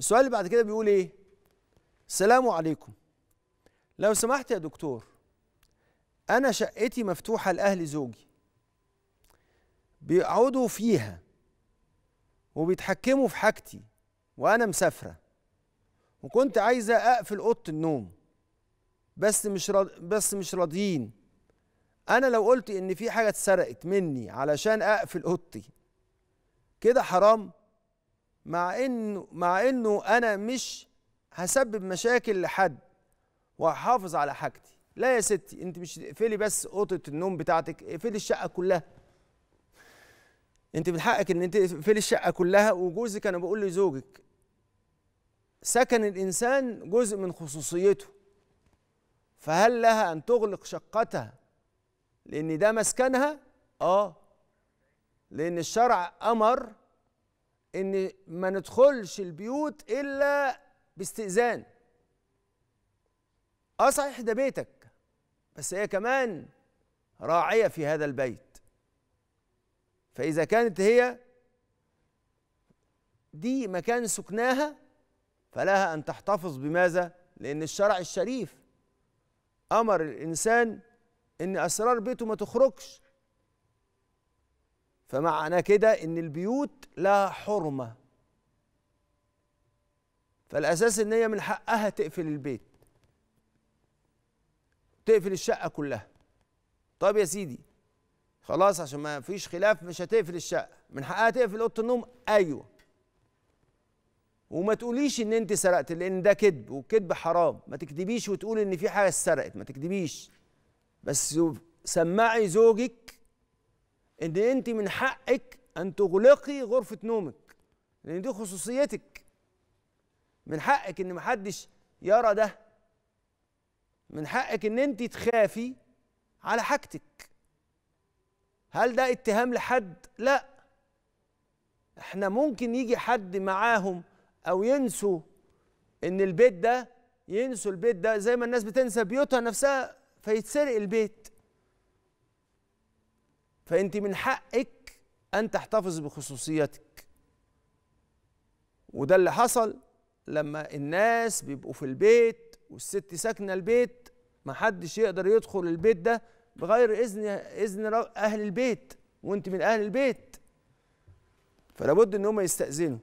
السؤال اللي بعد كده بيقول ايه السلام عليكم لو سمحت يا دكتور انا شقتي مفتوحه لاهل زوجي بيقعدوا فيها وبيتحكموا في حاجتي وانا مسافره وكنت عايزه اقفل اوضه النوم بس مش رد... بس مش راضيين انا لو قلت ان في حاجه اتسرقت مني علشان اقفل اوضتي كده حرام مع انه مع انه انا مش هسبب مشاكل لحد وهحافظ على حاجتي لا يا ستي انت مش تقفلي بس اوضه النوم بتاعتك اقفلي الشقه كلها انت من حقك ان انت تقفلي الشقه كلها وجوزك انا بقول لزوجك سكن الانسان جزء من خصوصيته فهل لها ان تغلق شقتها لان ده مسكنها اه لان الشرع امر ان ما ندخلش البيوت الا باستئذان اه صحيح ده بيتك بس هي كمان راعيه في هذا البيت فاذا كانت هي دي مكان سكناها فلها ان تحتفظ بماذا لان الشرع الشريف امر الانسان ان اسرار بيته ما تخرجش فمعنى كده ان البيوت لها حرمه فالاساس ان هي من حقها تقفل البيت تقفل الشقه كلها طب يا سيدي خلاص عشان ما فيش خلاف مش هتقفل الشقه من حقها تقفل اوضه النوم ايوه وما تقوليش ان انت سرقت لان ده كذب والكذب حرام ما تكذبيش وتقول ان في حاجه اتسرقت ما تكذبيش بس سمعي زوجك ان انت من حقك ان تغلقي غرفه نومك لان دي خصوصيتك من حقك ان محدش يرى ده من حقك ان انت تخافي على حاجتك هل ده اتهام لحد لا احنا ممكن يجي حد معاهم او ينسوا ان البيت ده ينسوا البيت ده زي ما الناس بتنسى بيوتها نفسها فيتسرق البيت فأنت من حقك أن تحتفظ بخصوصيتك وده اللي حصل لما الناس بيبقوا في البيت والست ساكنة البيت محدش يقدر يدخل البيت ده بغير إذن إذن أهل البيت وأنت من أهل البيت فلابد إن هم يستأذنوا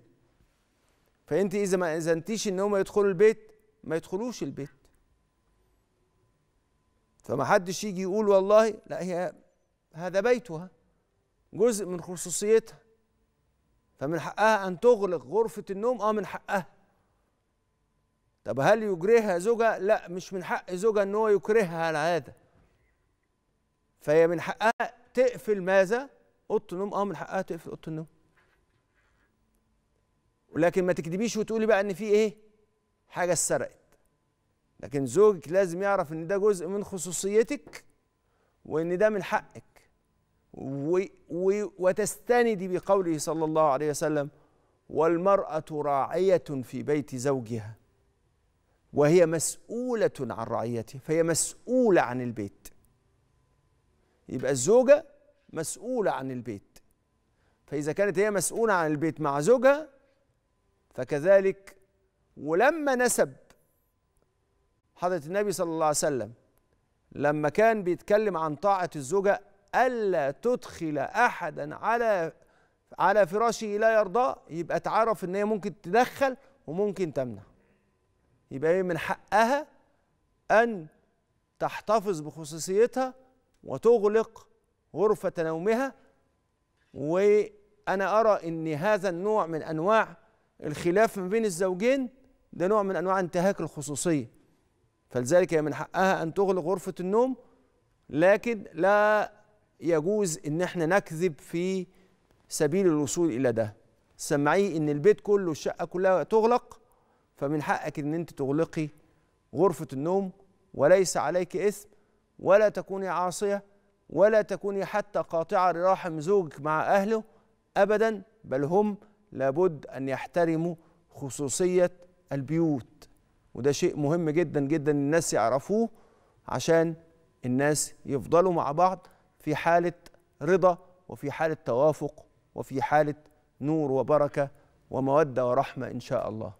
فأنت إذا ما أذنتيش إن هم يدخلوا البيت ما يدخلوش البيت فمحدش يجي يقول والله لا هي هذا بيتها جزء من خصوصيتها فمن حقها أن تغلق غرفة النوم أه من حقها طب هل يجريها زوجها؟ لا مش من حق زوجها أن هو يكرهها على هذا فهي من حقها تقفل ماذا؟ أوضة النوم أه من حقها تقفل أوضة النوم ولكن ما تكدبيش وتقولي بقى ان في ايه حاجه اتسرقت لكن زوجك لازم يعرف ان ده جزء من خصوصيتك وان ده من حقك وتستند بقوله صلى الله عليه وسلم والمرأة راعية في بيت زوجها وهي مسؤولة عن رعيته فهي مسؤولة عن البيت يبقى الزوجة مسؤولة عن البيت فإذا كانت هي مسؤولة عن البيت مع زوجها فكذلك ولما نسب حضرة النبي صلى الله عليه وسلم لما كان بيتكلم عن طاعة الزوجة الا تدخل احدا على على فراشه لا يرضاه يبقى تعرف ان هي ممكن تدخل وممكن تمنع يبقى هي من حقها ان تحتفظ بخصوصيتها وتغلق غرفه نومها وانا ارى ان هذا النوع من انواع الخلاف ما بين الزوجين ده نوع من انواع انتهاك الخصوصيه فلذلك هي من حقها ان تغلق غرفه النوم لكن لا يجوز ان احنا نكذب في سبيل الوصول الى ده سمعيه ان البيت كله الشقه كلها تغلق فمن حقك ان انت تغلقي غرفه النوم وليس عليك اثم ولا تكوني عاصيه ولا تكوني حتى قاطعه لرحم زوجك مع اهله ابدا بل هم لابد ان يحترموا خصوصيه البيوت وده شيء مهم جدا جدا الناس يعرفوه عشان الناس يفضلوا مع بعض في حاله رضا وفي حاله توافق وفي حاله نور وبركه وموده ورحمه ان شاء الله